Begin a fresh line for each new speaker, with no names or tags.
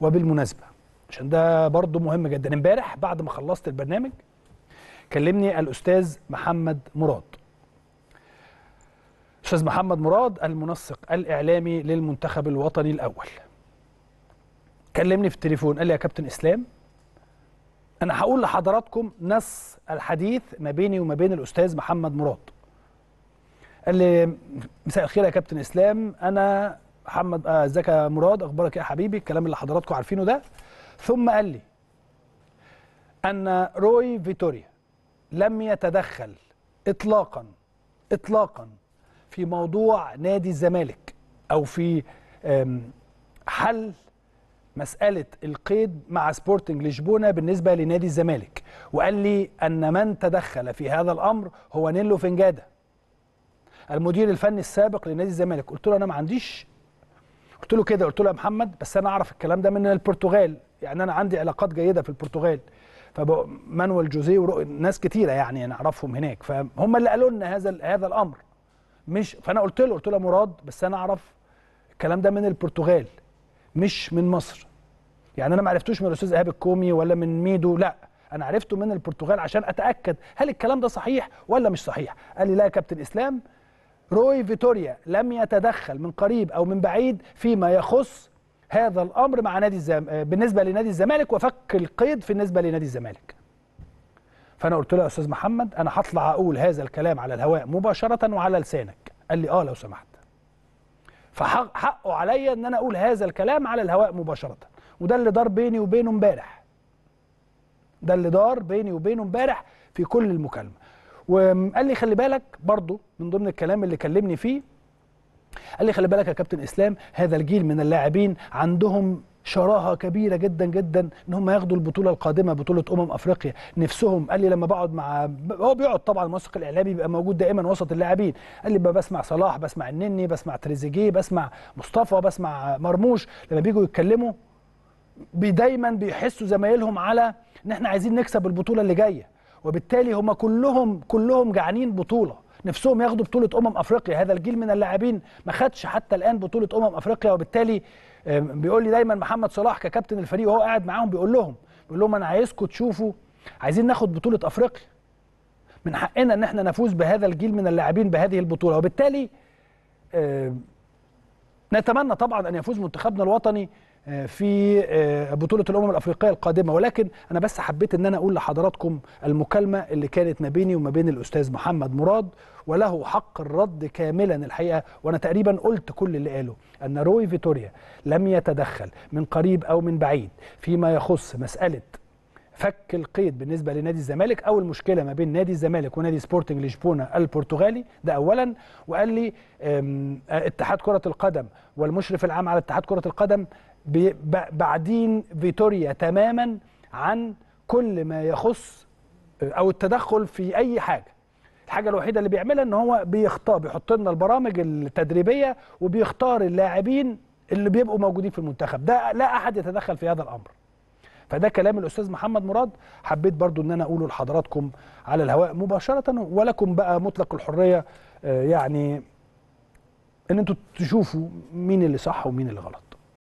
وبالمناسبه عشان ده برضه مهم جدا امبارح بعد ما خلصت البرنامج كلمني الاستاذ محمد مراد استاذ محمد مراد المنسق الاعلامي للمنتخب الوطني الاول كلمني في التليفون قال لي يا كابتن اسلام انا هقول لحضراتكم نص الحديث ما بيني وما بين الاستاذ محمد مراد قال لي مساء الخير يا كابتن اسلام انا محمد آه، ازيك يا مراد اخبارك إيه يا حبيبي الكلام اللي حضراتكم عارفينه ده ثم قال لي ان روي فيتوريا لم يتدخل اطلاقا اطلاقا في موضوع نادي الزمالك او في حل مسألة القيد مع سبورتنج لشبونة بالنسبة لنادي الزمالك وقال لي أن من تدخل في هذا الأمر هو نيلو فنجادة المدير الفني السابق لنادي الزمالك قلت له أنا ما عنديش قلت له كده قلت له يا محمد بس انا اعرف الكلام ده من البرتغال يعني انا عندي علاقات جيده في البرتغال فمانويل جوزيه وناس كتيره يعني نعرفهم هناك فهم اللي قالوا لنا هذا هذا الامر مش فانا قلت له قلت له يا مراد بس انا اعرف الكلام ده من البرتغال مش من مصر يعني انا ما عرفتوش من الاستاذ ايهاب الكومي ولا من ميدو لا انا عرفته من البرتغال عشان اتاكد هل الكلام ده صحيح ولا مش صحيح قال لي لا يا كابتن اسلام روي فيتوريا لم يتدخل من قريب أو من بعيد فيما يخص هذا الأمر مع نادي الزم... بالنسبة لنادي الزمالك وفك القيد في النسبة لنادي الزمالك فأنا قلت له يا أستاذ محمد أنا هطلع أقول هذا الكلام على الهواء مباشرة وعلى لسانك قال لي آه لو سمحت فحقه عليا ان انا اقول هذا الكلام على الهواء مباشره وده اللي دار بيني وبينه امبارح ده اللي دار بيني وبينه امبارح في كل المكالمه وقال لي خلي بالك برضه من ضمن الكلام اللي كلمني فيه قال لي خلي بالك يا كابتن اسلام هذا الجيل من اللاعبين عندهم شراهه كبيره جدا جدا ان هم ياخدوا البطوله القادمه بطوله امم افريقيا نفسهم قال لي لما بقعد مع هو بيقعد طبعا الموثق الاعلامي بيبقى موجود دائما وسط اللاعبين قال لي بسمع صلاح بسمع النني بسمع تريزيجيه بسمع مصطفى بسمع مرموش لما بيجوا يتكلموا بي دايما بيحسوا زمايلهم على ان احنا عايزين نكسب البطوله اللي جايه وبالتالي هم كلهم كلهم جعانين بطوله نفسهم ياخدوا بطوله امم افريقيا هذا الجيل من اللاعبين ما خدش حتى الان بطوله امم افريقيا وبالتالي بيقول لي دايما محمد صلاح ككابتن الفريق وهو قاعد معاهم بيقول لهم بيقول لهم انا عايزكم تشوفوا عايزين ناخد بطوله افريقيا من حقنا ان احنا نفوز بهذا الجيل من اللاعبين بهذه البطوله وبالتالي نتمنى طبعا ان يفوز منتخبنا الوطني في آه، بطولة الأمم الأفريقية القادمة ولكن أنا بس حبيت أن أنا أقول لحضراتكم المكالمة اللي كانت ما بيني وما بين الأستاذ محمد مراد وله حق الرد كاملا الحقيقة وأنا تقريبا قلت كل اللي قاله أن روي فيتوريا لم يتدخل من قريب أو من بعيد فيما يخص مسألة فك القيد بالنسبه لنادي الزمالك او المشكله ما بين نادي الزمالك ونادي سبورتنج لشبونه البرتغالي ده اولا وقال لي اتحاد كره القدم والمشرف العام على اتحاد كره القدم بعدين فيتوريا تماما عن كل ما يخص او التدخل في اي حاجه الحاجه الوحيده اللي بيعملها ان هو بيختار بيحط لنا البرامج التدريبيه وبيختار اللاعبين اللي بيبقوا موجودين في المنتخب ده لا احد يتدخل في هذا الامر فده كلام الاستاذ محمد مراد حبيت برضو ان انا اقوله لحضراتكم على الهواء مباشره ولكم بقى مطلق الحريه آه، يعني ان انتوا تشوفوا مين اللي صح ومين اللي غلط